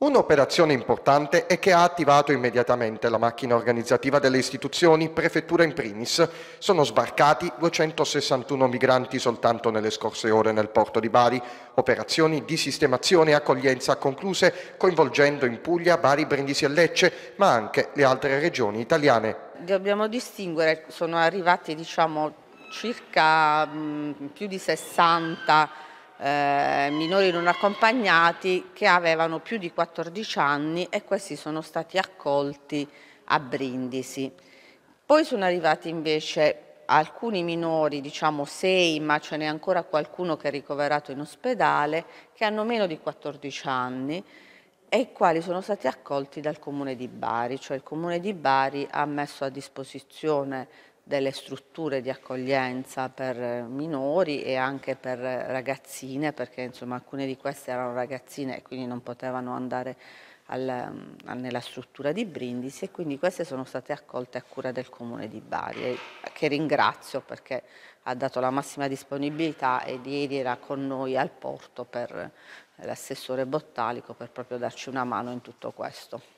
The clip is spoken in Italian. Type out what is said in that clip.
Un'operazione importante è che ha attivato immediatamente la macchina organizzativa delle istituzioni, prefettura in primis. Sono sbarcati 261 migranti soltanto nelle scorse ore nel porto di Bari. Operazioni di sistemazione e accoglienza concluse coinvolgendo in Puglia, Bari, Brindisi e Lecce, ma anche le altre regioni italiane. Dobbiamo distinguere, sono arrivati diciamo, circa mh, mm, più di 60 migranti eh, minori non accompagnati che avevano più di 14 anni e questi sono stati accolti a Brindisi. Poi sono arrivati invece alcuni minori, diciamo sei, ma ce n'è ancora qualcuno che è ricoverato in ospedale, che hanno meno di 14 anni e i quali sono stati accolti dal Comune di Bari, cioè il Comune di Bari ha messo a disposizione delle strutture di accoglienza per eh, minori e anche per eh, ragazzine, perché insomma alcune di queste erano ragazzine e quindi non potevano andare mm, al, nella struttura di Brindisi e quindi queste sono state accolte a cura del Comune di Bari, eh, che ringrazio perché ha dato la massima disponibilità ed ieri era con noi al porto per l'assessore Bottalico per proprio darci una mano in tutto questo.